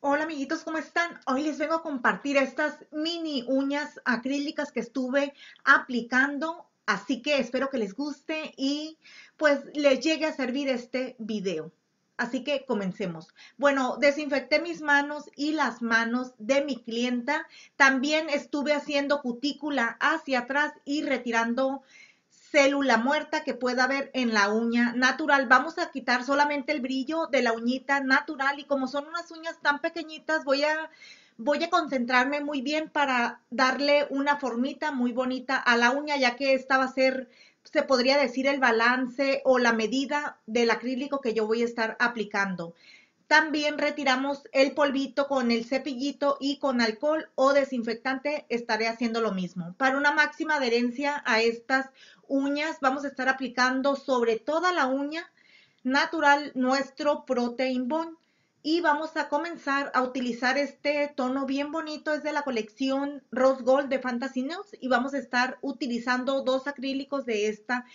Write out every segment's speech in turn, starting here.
Hola amiguitos, ¿cómo están? Hoy les vengo a compartir estas mini uñas acrílicas que estuve aplicando, así que espero que les guste y pues les llegue a servir este video. Así que comencemos. Bueno, desinfecté mis manos y las manos de mi clienta. También estuve haciendo cutícula hacia atrás y retirando célula muerta que pueda haber en la uña natural. Vamos a quitar solamente el brillo de la uñita natural y como son unas uñas tan pequeñitas, voy a, voy a concentrarme muy bien para darle una formita muy bonita a la uña, ya que esta va a ser, se podría decir, el balance o la medida del acrílico que yo voy a estar aplicando. También retiramos el polvito con el cepillito y con alcohol o desinfectante estaré haciendo lo mismo. Para una máxima adherencia a estas uñas vamos a estar aplicando sobre toda la uña natural nuestro Protein Bond y vamos a comenzar a utilizar este tono bien bonito, es de la colección Rose Gold de Fantasy y vamos a estar utilizando dos acrílicos de esta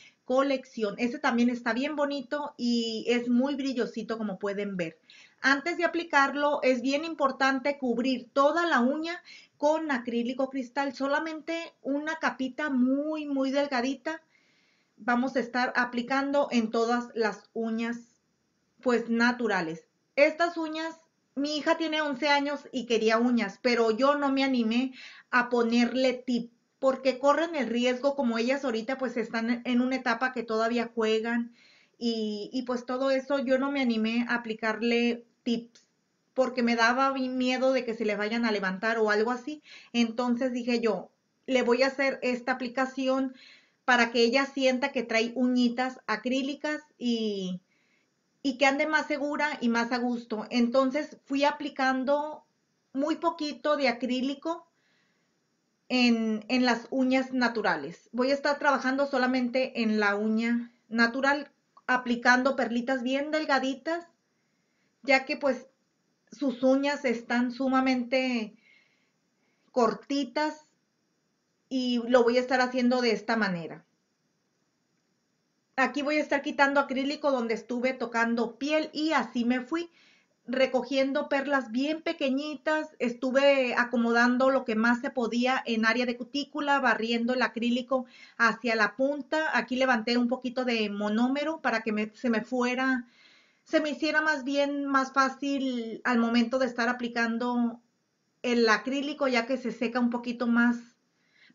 ese también está bien bonito y es muy brillosito como pueden ver. Antes de aplicarlo es bien importante cubrir toda la uña con acrílico cristal, solamente una capita muy muy delgadita vamos a estar aplicando en todas las uñas pues naturales. Estas uñas, mi hija tiene 11 años y quería uñas, pero yo no me animé a ponerle tip porque corren el riesgo, como ellas ahorita pues están en una etapa que todavía juegan y, pues todo eso yo no me animé a aplicarle tips porque me daba miedo de que se le vayan a levantar o algo así. Entonces dije yo, le voy a hacer esta aplicación para que ella sienta que trae uñitas acrílicas y, y que ande más segura y más a gusto. Entonces fui aplicando muy poquito de acrílico en, las uñas naturales. Voy a estar trabajando solamente en la uña natural, aplicando perlitas bien delgaditas, ya que pues sus uñas están sumamente cortitas y lo voy a estar haciendo de esta manera. Aquí voy a estar quitando acrílico donde estuve tocando piel y así me fui recogiendo perlas bien pequeñitas, estuve acomodando lo que más se podía en área de cutícula, barriendo el acrílico hacia la punta. Aquí levanté un poquito de monómero para que se me fuera, se me hiciera más bien, más fácil al momento de estar aplicando el acrílico, ya que se seca un poquito más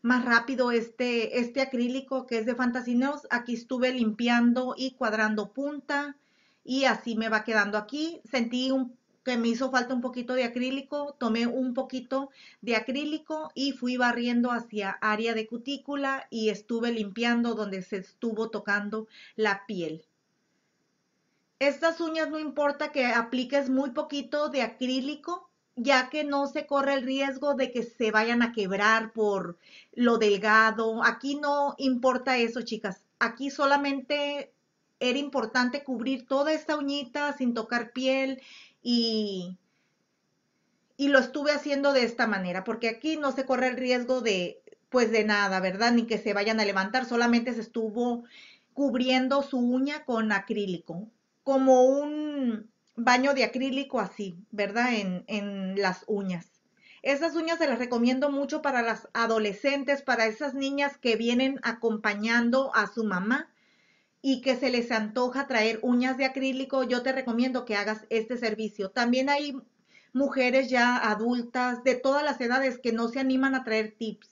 más rápido este, este acrílico que es de Fantasineos. Aquí estuve limpiando y cuadrando punta y así me va quedando aquí. Sentí que me hizo falta un poquito de acrílico, tomé un poquito de acrílico y fui barriendo hacia área de cutícula y estuve limpiando donde se estuvo tocando la piel. Estas uñas no importa que apliques muy poquito de acrílico, ya que no se corre el riesgo de que se vayan a quebrar por lo delgado. Aquí no importa eso, chicas. Aquí solamente era importante cubrir toda esta uñita sin tocar piel y, y lo estuve haciendo de esta manera, porque aquí no se corre el riesgo de, pues de nada, ¿verdad? Ni que se vayan a levantar, solamente se estuvo cubriendo su uña con acrílico, como un baño de acrílico así, ¿verdad? En, en las uñas. Esas uñas se las recomiendo mucho para las adolescentes, para esas niñas que vienen acompañando a su mamá y que se les antoja traer uñas de acrílico, yo te recomiendo que hagas este servicio. También hay mujeres ya adultas de todas las edades que no se animan a traer tips,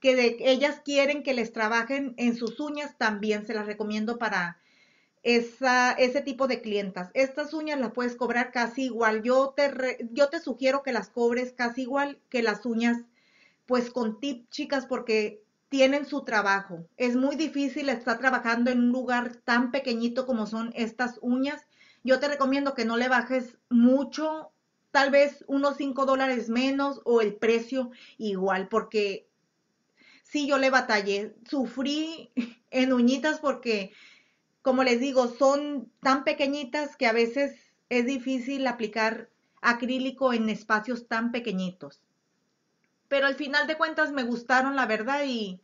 que de, ellas quieren que les trabajen en sus uñas, también se las recomiendo para esa, ese tipo de clientas. Estas uñas las puedes cobrar casi igual. Yo te, yo te sugiero que las cobres casi igual que las uñas, pues con tip, chicas, porque tienen su trabajo. Es muy difícil estar trabajando en un lugar tan pequeñito como son estas uñas. Yo te recomiendo que no le bajes mucho, tal vez unos 5 dólares menos o el precio igual, porque sí, yo le batallé, sufrí en uñitas porque, como les digo, son tan pequeñitas que a veces es difícil aplicar acrílico en espacios tan pequeñitos pero al final de cuentas me gustaron, la verdad, y,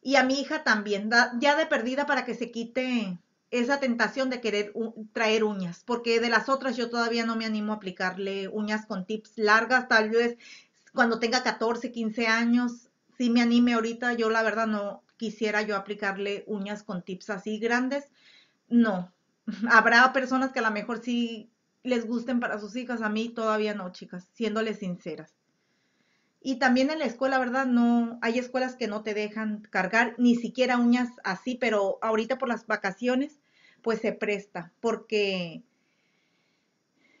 y a mi hija también, ya de perdida para que se quite esa tentación de querer traer uñas, porque de las otras yo todavía no me animo a aplicarle uñas con tips largas, tal vez cuando tenga 14, 15 años, si me anime ahorita, yo la verdad no quisiera yo aplicarle uñas con tips así grandes, no. Habrá personas que a lo mejor sí les gusten para sus hijas, a mí todavía no, chicas, siéndoles sinceras. Y también en la escuela, ¿verdad? No, hay escuelas que no te dejan cargar ni siquiera uñas así, pero ahorita por las vacaciones, pues se presta, porque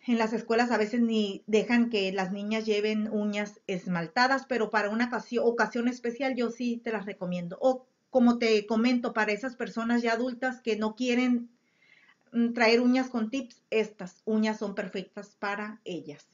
en las escuelas a veces ni dejan que las niñas lleven uñas esmaltadas, pero para una ocasión, ocasión especial yo sí te las recomiendo. O como te comento, para esas personas ya adultas que no quieren mm, traer uñas con tips, estas uñas son perfectas para ellas.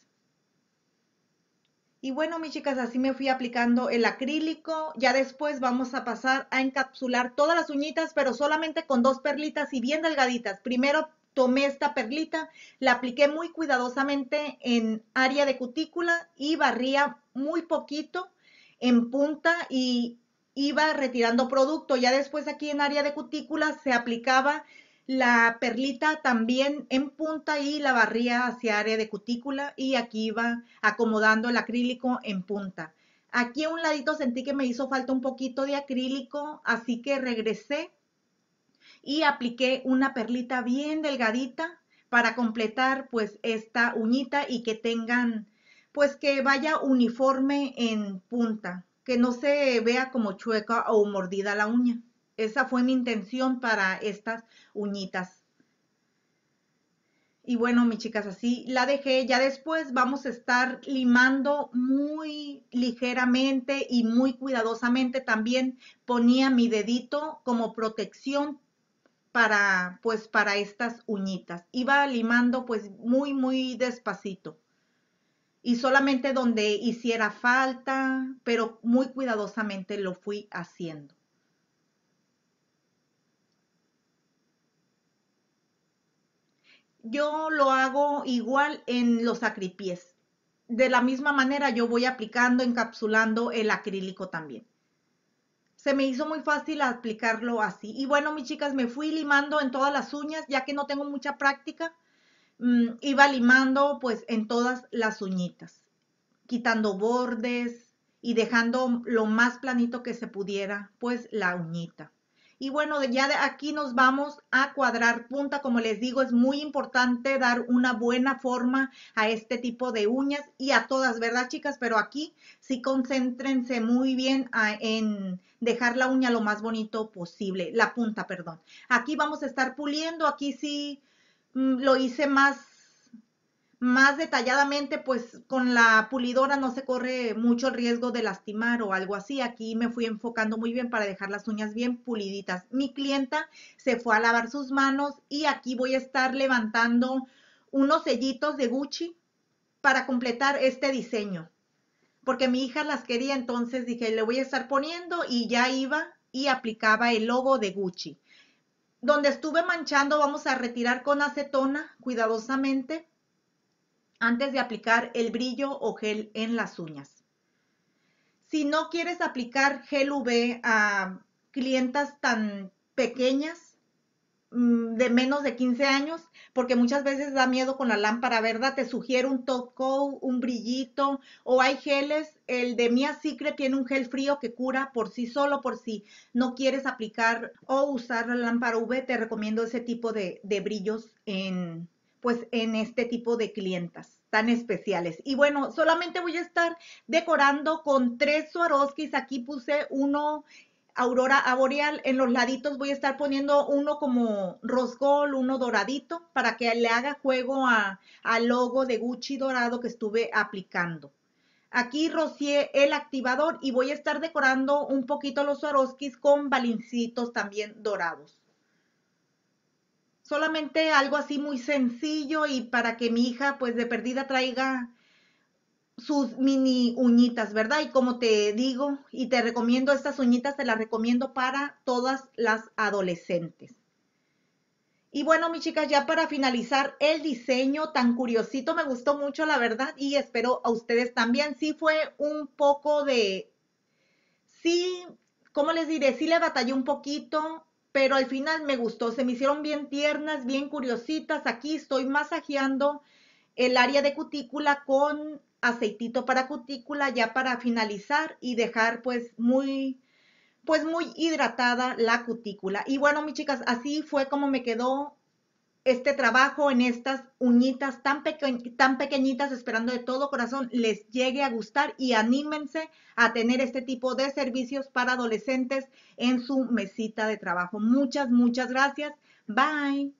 Y bueno, mis chicas, así me fui aplicando el acrílico. Ya después vamos a pasar a encapsular todas las uñitas, pero solamente con dos perlitas y bien delgaditas. Primero tomé esta perlita, la apliqué muy cuidadosamente en área de cutícula y barría muy poquito en punta y iba retirando producto. Ya después aquí en área de cutícula se aplicaba la perlita también en punta y la barría hacia área de cutícula y aquí va acomodando el acrílico en punta. Aquí a un ladito sentí que me hizo falta un poquito de acrílico, así que regresé y apliqué una perlita bien delgadita para completar pues esta uñita y que tengan pues que vaya uniforme en punta, que no se vea como chueca o mordida la uña. Esa fue mi intención para estas uñitas. Y bueno, mis chicas, así la dejé. Ya después vamos a estar limando muy ligeramente y muy cuidadosamente. También ponía mi dedito como protección para, pues, para estas uñitas. Iba limando, pues, muy, muy despacito. Y solamente donde hiciera falta, pero muy cuidadosamente lo fui haciendo. yo lo hago igual en los acripiés. De la misma manera yo voy aplicando, encapsulando el acrílico también. Se me hizo muy fácil aplicarlo así. Y bueno, mis chicas, me fui limando en todas las uñas, ya que no tengo mucha práctica. Mm, iba limando pues en todas las uñitas, quitando bordes y dejando lo más planito que se pudiera, pues la uñita. Y bueno, ya de aquí nos vamos a cuadrar punta. Como les digo, es muy importante dar una buena forma a este tipo de uñas y a todas, ¿verdad, chicas? Pero aquí sí concéntrense muy bien en dejar la uña lo más bonito posible, la punta, perdón. Aquí vamos a estar puliendo, aquí sí mm, lo hice más más detalladamente, pues con la pulidora no se corre mucho el riesgo de lastimar o algo así. Aquí me fui enfocando muy bien para dejar las uñas bien puliditas. Mi clienta se fue a lavar sus manos y aquí voy a estar levantando unos sellitos de Gucci para completar este diseño. Porque mi hija las quería, entonces dije, le voy a estar poniendo y ya iba y aplicaba el logo de Gucci. Donde estuve manchando, vamos a retirar con acetona cuidadosamente antes de aplicar el brillo o gel en las uñas. Si no quieres aplicar gel UV a clientas tan pequeñas, mm, de menos de 15 años, porque muchas veces da miedo con la lámpara, ¿verdad? Te sugiero un top coat, un brillito, o hay geles, el de Mia Secret tiene un gel frío que cura por sí solo, por si no quieres aplicar o usar la lámpara UV, te recomiendo ese tipo de brillos en, pues en este tipo de clientas tan especiales. Y bueno, solamente voy a estar decorando con tres Swarovskis. Aquí puse uno aurora boreal. En los laditos voy a estar poniendo uno como rosgol, uno doradito, para que le haga juego al logo de Gucci dorado que estuve aplicando. Aquí rocié el activador y voy a estar decorando un poquito los Swarovskis con balincitos también dorados solamente algo así muy sencillo y para que mi hija pues de perdida traiga sus mini uñitas, ¿verdad? Y como te digo y te recomiendo estas uñitas, te las recomiendo para todas las adolescentes. Y bueno, mis chicas, ya para finalizar el diseño tan curiosito, me gustó mucho, la verdad, y espero a ustedes también. Sí fue un poco de, sí, ¿cómo les diré? Sí le batallé un poquito pero al final me gustó, se me hicieron bien tiernas, bien curiositas. Aquí estoy masajeando el área de cutícula con aceitito para cutícula ya para finalizar y dejar pues muy pues muy hidratada la cutícula. Y bueno, mis chicas, así fue como me quedó este trabajo en estas uñitas tan, pequeñitas, esperando de todo corazón les llegue a gustar y anímense a tener este tipo de servicios para adolescentes en su mesita de trabajo. Muchas, muchas gracias. Bye.